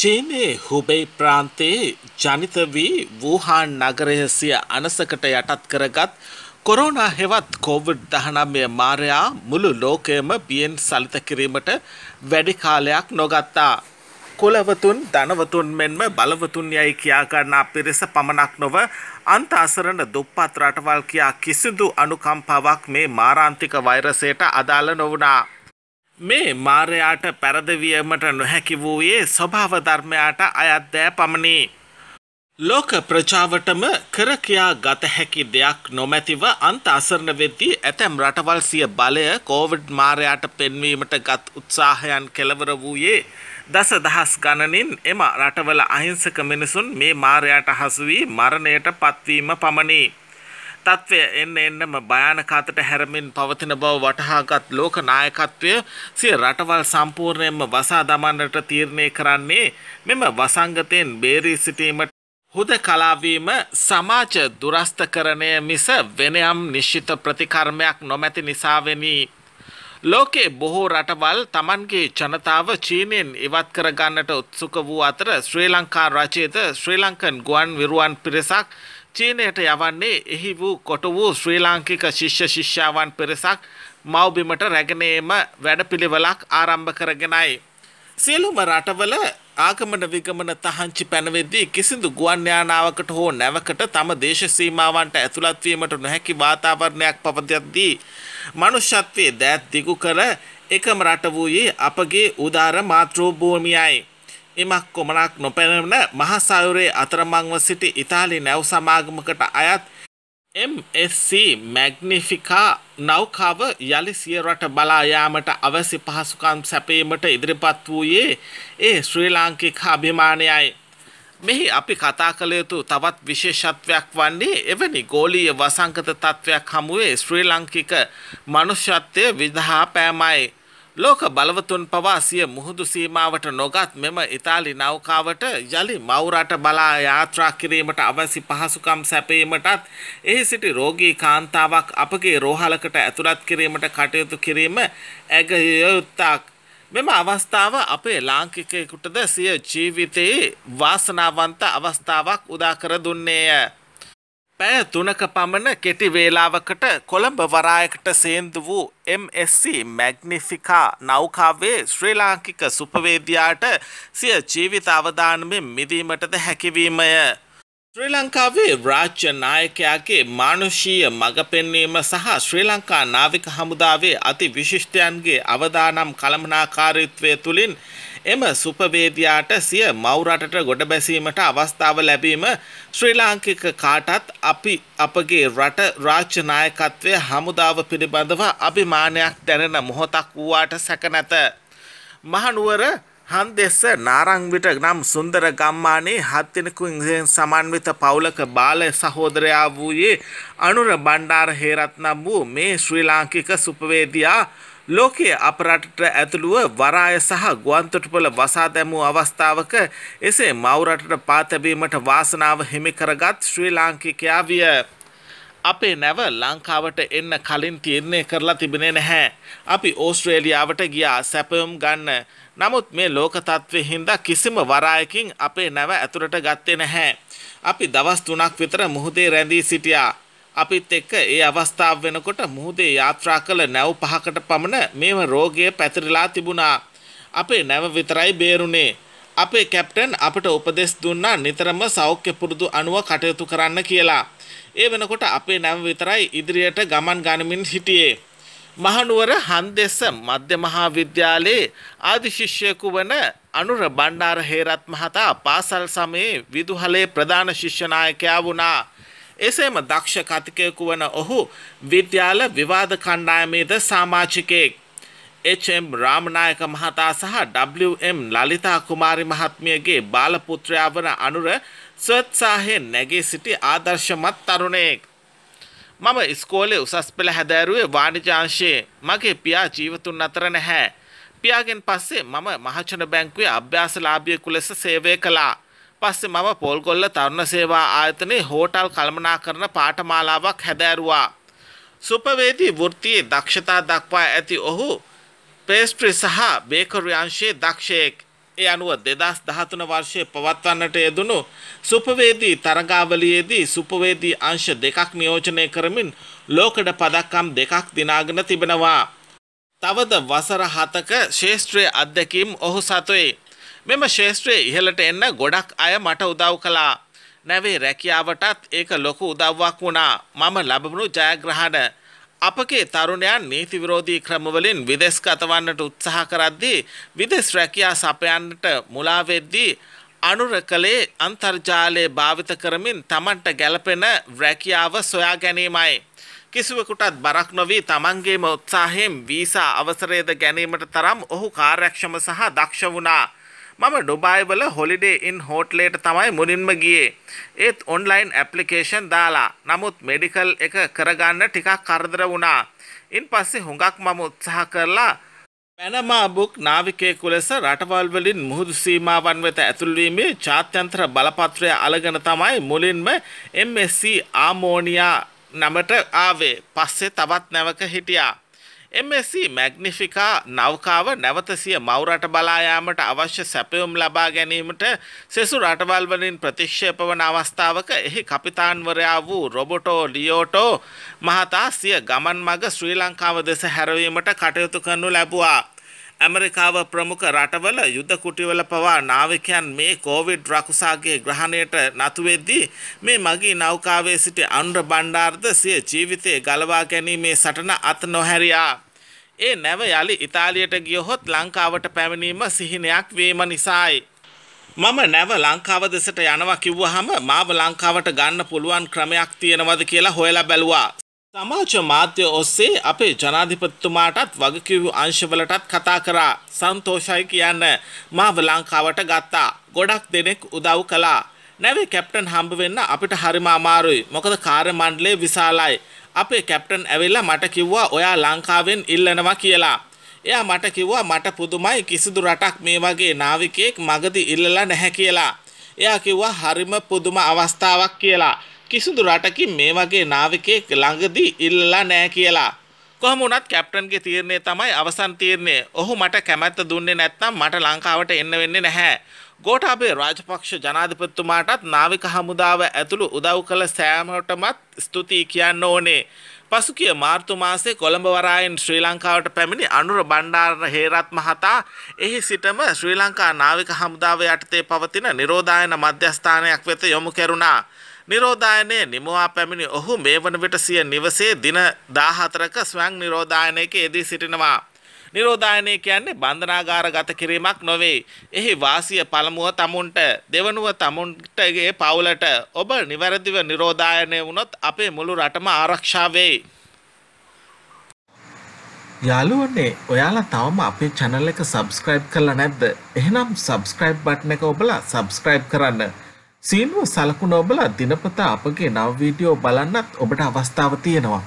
චීනයේ හුබෙයි ප්‍රාන්තයේ ජනිත වී වූහාන් නගරය සිය අනසකට යටත් කරගත් කොරෝනා හෙවත් කොවිඩ් 19 මාරයා මුළු ලෝකයම බියෙන් සලිත කිරීමට වැඩි කාලයක් නොගත්තා. කුලවතුන් ධනවතුන් මෙන්ම බලවතුන් යයි කියා ගන්නා පිරිස පමණක් නොව අන්ත අසරණ දුප්පත් රටවල් කියා කිසිදු අනුකම්පාවක් මේ මාරාන්තික වෛරසයට අදාළ නොවුණා. මේ මාරයාට පැරදවියමට නොහැකි වූයේ ස්වභාවධර්මයාට අයත්දෑ පමණි. ලෝක ප්‍රජාවටම කරකයා ගත හැකි දෙයක් නොමැතිව අන්ත අසරණ වෙද්දී ඇතැම් රටවල් සිය බලය කෝවිඩ් මාරයාට පෙන්වීමට ගත් උත්සාහයන් කෙලවර වූයේ දස දහස් ගණනින් එම රටවල අහිංසක මිනිසුන් මේ මාරයාට හසුවී මරණයට පත්වීම පමණි. තත්ත්වය එන්න එන්නම භයානකාතට හැරමින් පවතින බව වටහාගත් ලෝක නායකත්වය සිය රටවල් සම්පූර්ණයෙන්ම වසා දමන්නට තීරණය කරන්නේ මෙම වසංගතයෙන් බේරී සිටීමට හුද කලාවීම සමාජ දුරස්ථකරණය මිස වෙනයම් නිශ්චිත ප්‍රතිකර්මයක් නොමැති නිසාවෙනි ලෝකේ බොහෝ රටවල් තමන්ගේ ජනතාව චීනයෙන් ඉවත් කරගන්නට උත්සුක වූ අතර ශ්‍රී ලංකා රජයේද ශ්‍රී ලංකන් ගුවන් විරුවන් පිරිසක් චීනයට යවන්නේ එහි වූ කොට වූ ශ්‍රී ලාංකික ශිෂ්‍ය ශිෂ්‍යාවන් පිරිසක් මව්බිමට රැගෙනේම වැඩපිළිවෙලක් ආරම්භ කරගෙනයි. සියලුම රටවල ආගමන විගමන තහංචි පැනවෙද්දී කිසිදු ගුවන් යානාවකට හෝ නැවකට තම දේශ සීමාවන්ට ඇතුළත්වීමට නොහැකි වාතාවරණයක් පවතිද්දී මනුෂ්‍යත්වයේ දෑත් දිගු කර එකම රට වූයේ අපගේ උදාර මාතෘභූමියයි. ඉමක් කොමනක් නොපැනන මහසයුරේ අතරමංව සිටි ඉතාලි නැව් සමාගමකට අයත් MSC මැග්නිෆිකා නෞකාව යළි සිය රට බලායාමට අවැසි පහසුකම් සැපීමට ඉදිරිපත් වූයේ ඒ ශ්‍රී ලාංකික අභිමානයයි. මෙහි අපි කතා කළ යුතු තවත් විශේෂත්වයක් වන්නේ එවැනි ගෝලීය වසංගත තත්ත්වයක් හමුවේ ශ්‍රී ලංකික මනුෂ්‍යත්වය විදහා පෑමයි. ලෝක බලවතුන් පවා සිය මුහුදු සීමාවට නොගත් මෙම ඉතාලි නෞකාවට යළි මවුරට බලා යාත්‍රා කිරීමට අවැසි පහසුකම් සැපීමටත් එහි සිටි රෝගී කාන්තාවක් අපගේ රෝහලකට ඇතුළත් කිරීමට කටයුතු කිරීම ඇගයයුත්තක්. මෙම අවස්ථාව අපේ ලාංකිකයකුටද සිය ජීවිතයේ වාසනාවන්ත අවස්ථාවක් උදාකර දුන්නේය. පැය තුනක පමණ කෙටි වේලාවකට කොළඹ වරායකට සේන්දු වූ MSC මැග්නිෆිකා නෞකාවේ ශ්‍රී ලාංකික සුපවේදියාට සිය ජීවිත අවදානමෙන් මිදීමටද හැකිවීමය. ශ්‍රී ලංකාවේ රාජ්‍ය නායකයාගේ මානුෂීය මඟ පෙන්වීම සහ ශ්‍රී ලංකා නාවික හමුදාවේ අති විශිෂ්ටයන්ගේ අවදානම් කළමනාකාරීත්වය තුළින් එම සුපවේදයාට සිය මවරටට ගොඩබැසීමට අවස්ථාව ලැබීම ශ්‍රී ලාංකික කාටත් අපි අපගේ රට රාජ්‍ය නායකත්වය හමුදාව පිළිබඳව අභිමානයක් දැනෙන මොහොතක් වූවාට සැක නැත. මහනුවර හන්දෙස්ස නාරංවිට නම් සුන්දර ගම්මානේ හත්තිනකු ඉංසයෙන් සමන්විත පවුලක බාල සහෝදරයා වූයේ අනුර බණ්ඩාර හේරත් නම් වූ මේ ශ්‍රී ලාංකික සුපවේදයා ලෝකයේ අප රටට ඇතුළුව වරාය සහ ගුවන්තොටුපළ වසා දැමූ අවස්ථාවක එසේ මව් රටට පා තැබීමට වාසනාව හිමි කරගත් ශ්‍රී ලාංකිකයා විය. අපේ නැව ලංකාවට එන්න කලින් තීරණය කරලා තිබෙනේ නැහැ. අපි ඕස්ට්‍රේලියාවට ගියා සැපයුම් ගන්න. නමුත් මේ ලෝක තත්ත්වයේ හින්දා කිසිම වරායකින් අපේ නැව ඇතුළට ගත්තේ නැහැ. අපි දවස් 3ක් විතර මුහුදේ රැඳී සිටියා. අපිත් එක්ක ඒ අවස්ථාව වෙනකොට මුහුදේ යාත්‍රා කළ නැව් පහකට පමණ මේම රෝගය පැතිරලා තිබුණා. අපේ නැව විතරයි බේරුණේ. අපේ කැප්ටන් අපට උපදෙස් දුන්නා නිතරම සෞඛ්‍ය පුරුදු අනුව කටයුතු කරන්න කියලා. ඒ වෙනකොට අපේ නැව විතරයි ඉදිරියට ගමන් ගනිමින් හිටියේ. මහනුවර හන්දෙස්ස මධ්‍ය මහාවිද්‍යාලයේ ආදිශිෂ්‍යයකු වන අනුර බණ්ඩාර හේරත් මහතා පාසල් සමයේ විදුහලේ ප්‍රධාන ශිෂ්‍යනායකයා වුණා. එසේම දක්ෂ කතිකයෙකු වන ඔහු විද්‍යාල විවාද කණ්ඩායමේද සාමාජිකයෙක්. HM රාමනායක මහතා සහ WM ලලිතා කුමාරි මහත්මියගේ බාලපුත්‍රයා වන අනුර ස්වත්සාහයෙන් නැගී සිටි ආදර්ශමත් තරුණයෙක්. මම ඉස්කෝලේ උසස් පෙළ හැදෑරුවේ වාණිජාංශයේ මගේ පියා ජීවතුන් අතර නැහැ. පියාගෙන් පස්සේ මම මහජන බැංකුවේ අභ්‍යාසලාභියෙකු ලෙස සේවය කළා. පස්සේ මම පොල්ගොල්ල තරුණ සේවා ආයතනයේ හෝටල් කළමනාකරන පාඨමාලාවක් හැදෑරුවා. සුපවේදී වෘත්තියේ දක්ෂතා දක්වා ඇති ඔහු පේස්ට්‍රි සහ බේකරි අංශයේ දක්ෂයෙක්. ඒ අනුව 2013 වර්ෂයේ පවත්වන්නට යෙදුණු සුපවේදී තරගාවලියේදී සුපවේදී අංශ දෙකක් නියෝජනය කරමින් ලෝකඩ පදක්කම් දෙකක් දිනාගෙන තිබෙනවා. තවද වසර 7ක ශේෂ්ත්‍රයේ අධ්‍යක්ීම් ඔහු සතුයි. මෙම ශේෂත්‍රයේ ඉහළට එන්න ගොඩක් අය මට උදව් කළා. නැවේ රැකියාවටත් ඒක ලොකු උදව්වක් වුණා. මම ලැබුණු ජයග්‍රහණ අපගේ තරුණයන් නීති විරෝධී ක්‍රමවලින් විදෙස් ගතවන්නට උත්සාහ කරද්දී විදෙස් රැකියා සපයන්නට මුලා වෙද්දී අනුරකලේ අන්තර්ජාලය භාවිත කරමින් Tamanට ගැළපෙන රැකියාව සොයා ගැනීමයි. කිසිවකුටත් බරක් නොවී තමන්ගේම උත්සාහයෙන් වීසා අවසරයද ගැනීමට තරම් ඔහු කාර්යක්ෂම සහ දක්ෂ වුණා. මම ඩුබායිවල හොලිඩේ ඉන් හෝට්ලේට තමයි මුලින්ම ගියේ. ඒත් ඔන්ලයින් ඇප්ලිකේෂන් දාලා. නමුත් මෙඩිකල් එක කරගන්න ටිකක් කරදර වුණා. ඉන් පස්සේ හුඟක් මම උත්සාහ කරලා පැනමා බුක් නාවිකයෙකු ලෙස රටවල්වලින් මුහුදු සීමාවන් වෙත ඇතුළවීමේ චාත්‍යන්ත්‍ර බලපත්‍රය අලගෙන තමයි මුලින්ම MSC ආමෝනියා නමට ආවේ පස්සේ තවත් නැවක හිටියා. MSC මැග්නිෆිකා නෞකාව නැවත සිය මවරට බලායාමට අවශ්‍ය සැපයුම් ලබා ගැනීමට සෙසු රටවල් වලින් ප්‍රතික්ෂේප වන අවස්ථාවක එහි කපිතාන්වරයා වූ රොබොටෝ ලියෝටෝ මහතා සිය ගමන් මග ශ්‍රී ලංකාව දෙස හැරවීමට කටයුතු කරනු ලැබුවා. ඇමරිකාව ප්‍රමුඛ රටවල යුද කුටිවල පවා නාවිකයන් මේ කෝවිඩ් රකුසාගේ ග්‍රහණයට නතුවෙද්දී මේ මගී නෞකාවේ සිටි අනුර බණ්ඩාර්ද සිය ජීවිතය ගලවා ගැනීමේ සටන අත නොහැරියා. ඒ නැව යළි ඉතාලියට ගියොහොත් ලංකාවට පැමිණීම සිහිනයක් වීම නිසායි. මම නැව ලංකාව දෙසට යනවා කිව්වහම මාව ලංකාවට ගන්න පුළුවන් ක්‍රමයක් තියෙනවද කියලා හොයලා බැලුවා. සමාජ මාධ්‍ය ඔස්සේ අපේ ජනාධිපතිතුමාටත් වගකිව් අංශවලටත් කතා කරා සන්තෝෂයි කියන්න මාව ලංකාවට ගත්තා. ගොඩක් දෙනෙක් උදව් කළා. නැවේ කැප්ටන් හම්බ වෙන්න අපිට හරිම අමාරුයි. මොකද කාර්ය මණ්ඩලය විශාලයි. අපේ කැප්ටන් ඇවිල්ලා මට කිව්වා ඔයා ලංකාවෙන් ඉල්ලනවා කියලා. එයා මට කිව්වා මට පුදුමයි කිසිදු රටක් මේ වගේ නාවිකයෙක් මගදී ඉල්ලලා නැහැ කියලා. එයා කිව්වා හරිම පුදුම අවස්ථාවක් කියලා. කිසිදු රටකින් මේ වගේ නාවිකයෙක් ළඟදී ඉල්ලලා නෑ කියලා. කොහොම වුණත් කැප්ටන්ගේ තීරණය තමයි අවසන් තීරණය. ඔහු මට කැමැත්ත දුන්නේ නැත්නම් මට ලංකාවට එන්න වෙන්නේ නැහැ. ගෝඨාභය රාජපක්ෂ ජනාධිපතිතුමාටත් නාවික හමුදාව ඇතුළු උදව් කළ සෑමටමත් ස්තුතියි කියන්න ඕනේ. පසුගිය මාර්තු මාසේ කොළඹ වරායෙන් ශ්‍රී ලංකාවට පැමිණි අනුර බණ්ඩාර හේරත් මහතා එහි සිටම ශ්‍රී ලංකා නාවික හමුදාව යටතේ පවතින නිරෝධායන මධ්‍යස්ථානයක් වෙත යොමු කෙරුණා. නිරෝධායනය නිමවා පැමිණි ඔහු මේ වන විට සිය නිවසේ දින 14ක ස්වයං නිරෝධායනයක යෙදී සිටිනවා. නිරෝධායනය කියන්නේ බන්ධනාගාරගත කිරීමක් නොවේ. එහි වාසිය පළමුව තමුන්ට දෙවනුව තමුන්ටගේ පවුලට ඔබ නිවැරදිව නිරෝධායනය වුණොත් අපේ මුළු රටම ආරක්ෂා වෙයි. යාළුවනේ ඔයාලා තවම අපේ channel එක subscribe කරලා නැද්ද? එහෙනම් subscribe button එක ඔබලා subscribe කරන්න. සීනුව සලකුණ ඔබලා දිනපතා අපගේ නව වීඩියෝ බලන්නත් ඔබට අවස්ථාව තියෙනවා.